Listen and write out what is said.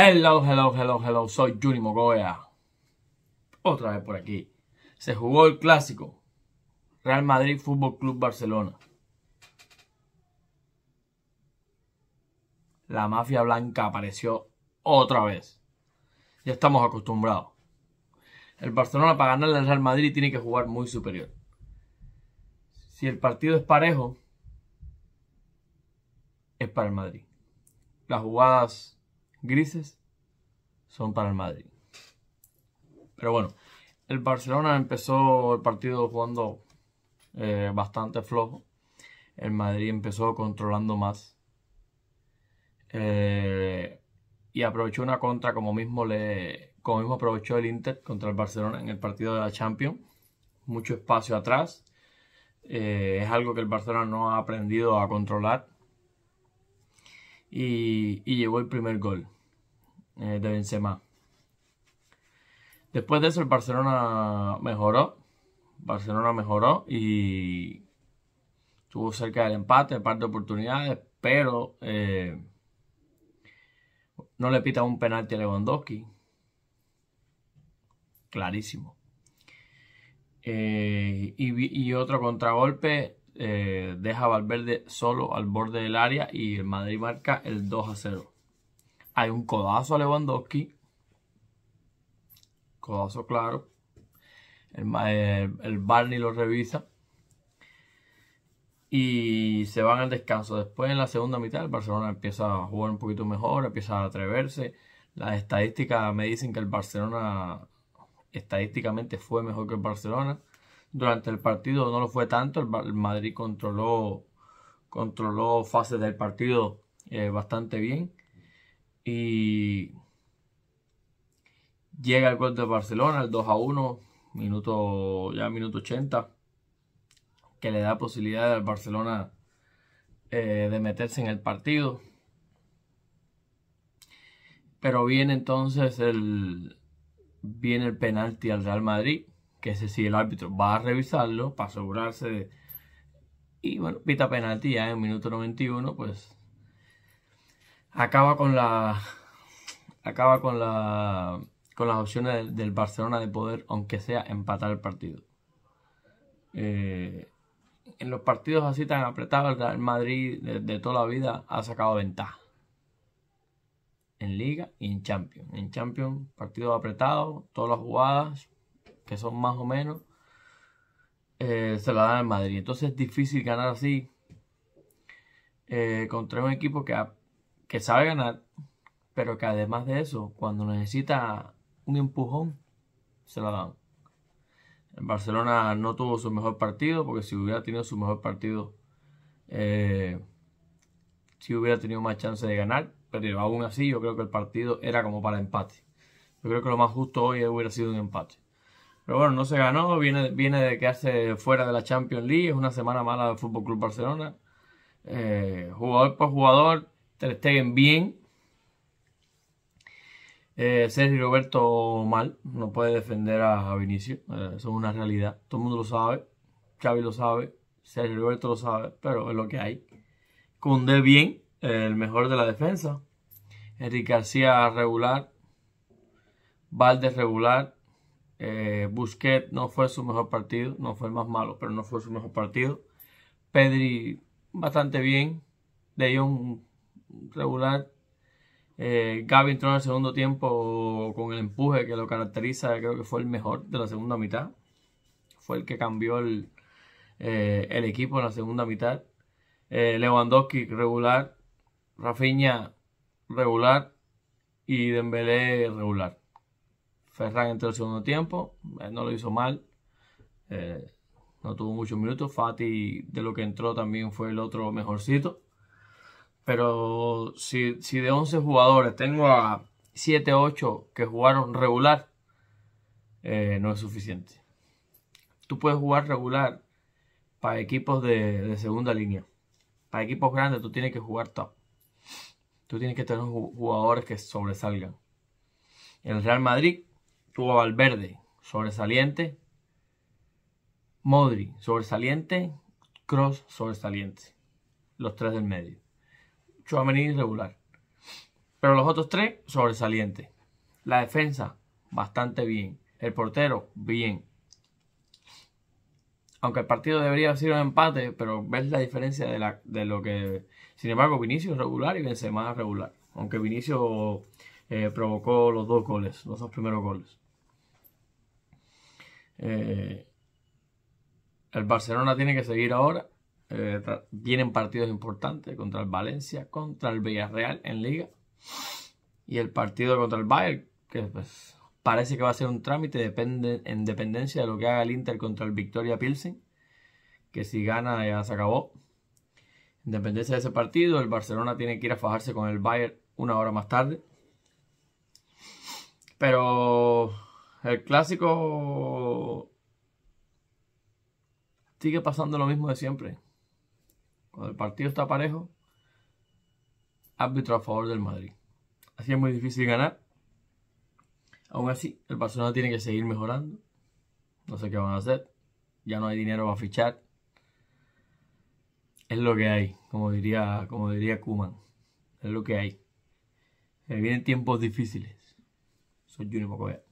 Hello, hello, hello, hello, soy Juni Mogoya. Otra vez por aquí. Se jugó el clásico. Real Madrid Fútbol Club Barcelona. La mafia blanca apareció otra vez. Ya estamos acostumbrados. El Barcelona para ganarle al Real Madrid tiene que jugar muy superior. Si el partido es parejo, es para el Madrid. Las jugadas grises son para el Madrid. Pero bueno, el Barcelona empezó el partido jugando eh, bastante flojo. El Madrid empezó controlando más. Eh, y aprovechó una contra como mismo, le, como mismo aprovechó el Inter contra el Barcelona en el partido de la Champions. Mucho espacio atrás. Eh, es algo que el Barcelona no ha aprendido a controlar y, llegó el primer gol eh, de Benzema. Después de eso el Barcelona mejoró. Barcelona mejoró y estuvo cerca del empate, parte par de oportunidades, pero eh, no le pita un penalti a Lewandowski. Clarísimo. Eh, y, otro contragolpe eh, deja Valverde solo al borde del área y el Madrid marca el 2 a 0. Hay un codazo a Lewandowski. Codazo claro. El, el, eh, el Barney lo revisa. Y se van al descanso. Después en la segunda mitad el Barcelona empieza a jugar un poquito mejor, empieza a atreverse. Las estadísticas me dicen que el Barcelona estadísticamente fue mejor que el Barcelona durante el partido no lo fue tanto. El, Madrid controló, controló fases del partido eh, bastante bien. Y llega el gol de Barcelona, el 2 a 1, minuto, ya minuto 80, que le da posibilidad al Barcelona eh, de meterse en el partido. Pero viene entonces el, viene el penalti al Real Madrid que si el árbitro va a revisarlo para asegurarse de... Y bueno, pita penalti en el minuto 91, pues acaba con la... acaba con la con las opciones del, Barcelona de poder, aunque sea, empatar el partido. Eh, en los partidos así tan apretados, el Madrid de, toda la vida ha sacado ventaja. En Liga y en Champions. En Champions, partido apretado, todas las jugadas, que son más o menos, eh, se la dan en Madrid. Entonces es difícil ganar así eh, contra un equipo que, sabe ganar, pero que además de eso, cuando necesita un empujón, se la dan. El Barcelona no tuvo su mejor partido, porque si hubiera tenido su mejor partido, eh, si hubiera tenido más chance de ganar, pero aún así yo creo que el partido era como para empate. Yo creo que lo más justo hoy hubiera sido un empate. Pero bueno, no se ganó, viene, viene de quedarse fuera de la Champions League, es una semana mala del Fútbol Club Barcelona. Eh, jugador por jugador, Ter Stegen bien. Eh, Sergio Roberto mal, no puede defender a, Vinicius, eh, eso es una realidad, todo el mundo lo sabe, Xavi lo sabe, Sergio Roberto lo sabe, pero es lo que hay. Cunde bien, el mejor de la defensa. Enrique García regular. Valdés regular. Busquet eh, Busquets no fue su mejor partido, no fue el más malo, pero no fue su mejor partido. Pedri bastante bien, De Jong regular. Eh, Gaby entró en el segundo tiempo con el empuje que lo caracteriza, creo que fue el mejor de la segunda mitad. Fue el que cambió el, eh, equipo en la segunda mitad. Eh, Lewandowski regular, Rafinha regular y Dembélé regular. Ferran entró el segundo tiempo, eh, no lo hizo mal, eh, no tuvo muchos minutos. Fati, de lo que entró, también fue el otro mejorcito. Pero si, si de 11 jugadores tengo a 7, 8 que jugaron regular, eh, no es suficiente. Tú puedes jugar regular para equipos de, de segunda línea. Para equipos grandes tú tienes que jugar top. Tú tienes que tener jugadores que sobresalgan. El Real Madrid tuvo Valverde, sobresaliente. Modri, sobresaliente. Cross, sobresaliente. Los tres del medio. Chuamení regular. Pero los otros tres, sobresalientes. La defensa, bastante bien. El portero, bien. Aunque el partido debería haber sido un empate, pero ves la diferencia de, lo que... Sin embargo, Vinicius regular y Benzema regular. Aunque Vinicius eh, provocó los dos goles, los dos primeros goles. Eh, el Barcelona tiene que seguir ahora. Eh, Tienen vienen partidos importantes contra el Valencia, contra el Villarreal en Liga y el partido contra el Bayern, que pues, parece que va a ser un trámite depende, en dependencia de lo que haga el Inter contra el Victoria Pilsen, que si gana ya se acabó. En dependencia de ese partido, el Barcelona tiene que ir a fajarse con el Bayern una hora más tarde. Pero el clásico sigue pasando lo mismo de siempre. Cuando el partido está parejo, árbitro a favor del Madrid. Así es muy difícil ganar. Aún así, el Barcelona tiene que seguir mejorando. No sé qué van a hacer. Ya no hay dinero para fichar. Es lo que hay, como diría, como diría Kuman. Es lo que hay. vienen tiempos difíciles. Soy Junior